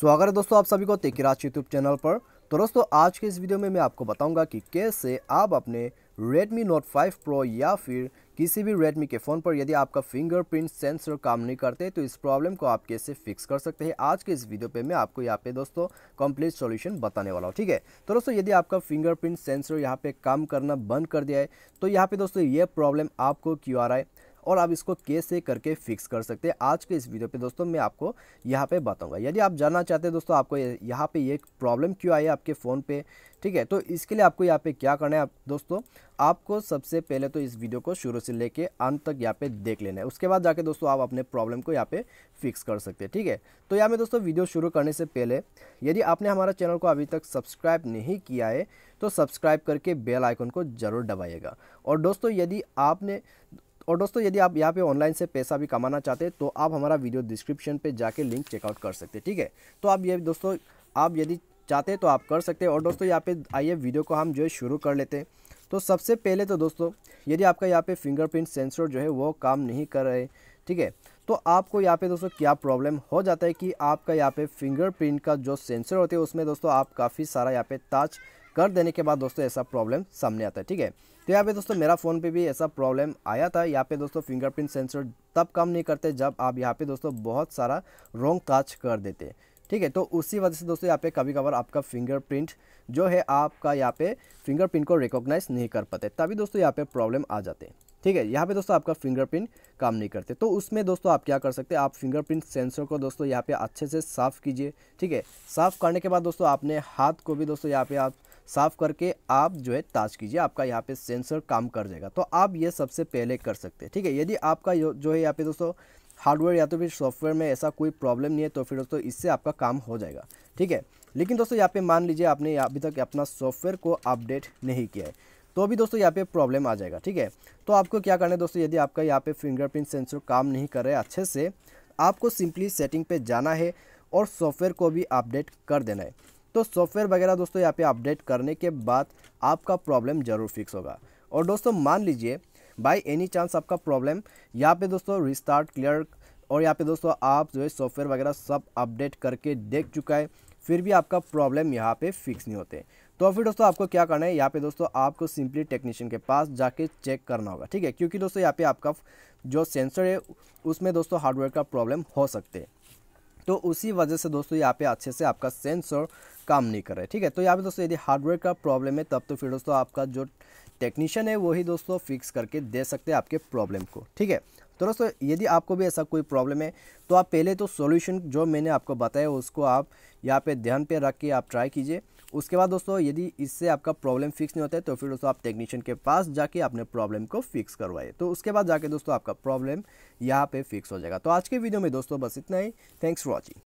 स्वागत है दोस्तों आप सभी को तेकिराज यूट्यूब चैनल पर तो दोस्तों आज के इस वीडियो में मैं आपको बताऊंगा कि कैसे आप अपने Redmi Note 5 Pro या फिर किसी भी Redmi के फ़ोन पर यदि आपका फिंगरप्रिंट सेंसर काम नहीं करते तो इस प्रॉब्लम को आप कैसे फिक्स कर सकते हैं आज के इस वीडियो पे मैं आपको यहाँ पे दोस्तों कंप्लीट सॉल्यूशन बताने वाला हूँ ठीक है तो दोस्तों यदि आपका फिंगरप्रिंट सेंसर यहाँ पे काम करना बंद कर दिया है तो यहाँ पे दोस्तों ये प्रॉब्लम आपको क्यों आ रहा है और आप इसको कैसे करके फिक्स कर सकते हैं आज के इस वीडियो पे दोस्तों मैं आपको यहाँ पे बताऊंगा यदि आप जानना चाहते हैं दोस्तों आपको यहाँ पे ये प्रॉब्लम क्यों आई है आपके फ़ोन पे ठीक है तो इसके लिए आपको यहाँ पे क्या करना है आप दोस्तों आपको सबसे पहले तो इस वीडियो को शुरू से लेके अंत तक यहाँ पे देख लेना है उसके बाद जाके दोस्तों आप अपने प्रॉब्लम को यहाँ पे फिक्स कर सकते हैं ठीक है तो यहाँ में दोस्तों वीडियो शुरू करने से पहले यदि आपने हमारा चैनल को अभी तक सब्सक्राइब नहीं किया है तो सब्सक्राइब करके बेल आइकन को ज़रूर दबाइएगा और दोस्तों यदि आपने और दोस्तों यदि आप यहाँ पे ऑनलाइन से पैसा भी कमाना चाहते हैं तो आप हमारा वीडियो डिस्क्रिप्शन पे जाके लिंक चेकआउट कर सकते हैं ठीक है तो आप ये दोस्तों आप यदि चाहते हैं तो आप कर सकते हैं और दोस्तों यहाँ पे आइए वीडियो को हम जो है शुरू कर लेते हैं तो सबसे पहले तो दोस्तों यदि आपका यहाँ पर फिंगरप्रिंट सेंसर जो है वो काम नहीं कर रहे ठीक है तो आपको यहाँ पे दोस्तों क्या प्रॉब्लम हो जाता है कि आपका यहाँ पे फिंगरप्रिंट का जो सेंसर होते हैं उसमें दोस्तों आप काफ़ी सारा यहाँ पे ताज कर देने के बाद दोस्तों ऐसा प्रॉब्लम सामने आता है ठीक है तो यहाँ पे दोस्तों मेरा फ़ोन पे भी ऐसा प्रॉब्लम आया था यहाँ पे दोस्तों फिंगरप्रिंट सेंसर तब काम नहीं करते जब आप यहाँ पे दोस्तों बहुत सारा रोंग टच कर देते ठीक है तो उसी वजह से दोस्तों यहाँ पे कभी कभार आपका फिंगरप्रिंट जो है आपका यहाँ पे फिंगरप्रिंट को रिकॉग्नाइज नहीं कर पाते तभी दोस्तों यहाँ पे प्रॉब्लम आ जाते ठीक है यहाँ पे दोस्तों आपका फिंगरप्रिंट काम नहीं करते तो उसमें दोस्तों आप क्या कर सकते हैं आप फिंगरप्रिंट सेंसर को दोस्तों यहाँ पे अच्छे से साफ़ कीजिए ठीक है साफ़ करने के बाद दोस्तों आपने हाथ को भी दोस्तों यहाँ पे आप साफ़ करके आप जो है ताज कीजिए आपका यहाँ पे सेंसर काम कर जाएगा तो आप ये सबसे पहले कर सकते हैं ठीक है यदि आपका जो है यहाँ पे दोस्तों हार्डवेयर या तो फिर सॉफ्टवेयर में ऐसा कोई प्रॉब्लम नहीं है तो फिर दोस्तों इससे आपका काम हो जाएगा ठीक है लेकिन दोस्तों यहाँ पे मान लीजिए आपने अभी तक अपना सॉफ्टवेयर को अपडेट नहीं किया है तो भी दोस्तों यहाँ पे प्रॉब्लम आ जाएगा ठीक है तो आपको क्या करना है दोस्तों यदि आपका यहाँ पे फिंगरप्रिंट सेंसर काम नहीं कर रहा है अच्छे से आपको सिंपली सेटिंग पे जाना है और सॉफ्टवेयर को भी अपडेट कर देना है तो सॉफ्टवेयर वगैरह दोस्तों यहाँ पे अपडेट करने के बाद आपका प्रॉब्लम ज़रूर फिक्स होगा और दोस्तों मान लीजिए बाई एनी चांस आपका प्रॉब्लम यहाँ पे दोस्तों रिस्टार्ट क्लियर और यहाँ पे दोस्तों आप जो है सॉफ्टवेयर वगैरह सब अपडेट करके देख चुका है फिर भी आपका प्रॉब्लम यहाँ पे फिक्स नहीं होते तो फिर दोस्तों आपको क्या करना है यहाँ पे दोस्तों आपको सिंपली टेक्नीशियन के पास जाके चेक करना होगा ठीक है क्योंकि दोस्तों यहाँ पे आपका जो सेंसर है उसमें दोस्तों हार्डवेयर का प्रॉब्लम हो सकते हैं तो उसी वजह से दोस्तों यहाँ पे अच्छे से आपका सेंसर काम नहीं कर रहा है ठीक है तो यहाँ पे दोस्तों यदि हार्डवेयर का प्रॉब्लम है तब तो फिर दोस्तों आपका जो टेक्नीशियन है वही दोस्तों फिक्स करके दे सकते हैं आपके प्रॉब्लम को ठीक है तो दोस्तों यदि आपको भी ऐसा कोई प्रॉब्लम है तो आप पहले तो सॉल्यूशन जो मैंने आपको बताया उसको आप यहाँ पे ध्यान पे रख के आप ट्राई कीजिए उसके बाद दोस्तों यदि इससे आपका प्रॉब्लम फिक्स नहीं होता है तो फिर दोस्तों आप टेक्नीशियन के पास जाके अपने प्रॉब्लम को फिक्स करवाइए तो उसके बाद जाके दोस्तों आपका प्रॉब्लम यहाँ पे फिक्स हो जाएगा तो आज के वीडियो में दोस्तों बस इतना ही थैंक्स फॉर वॉचिंग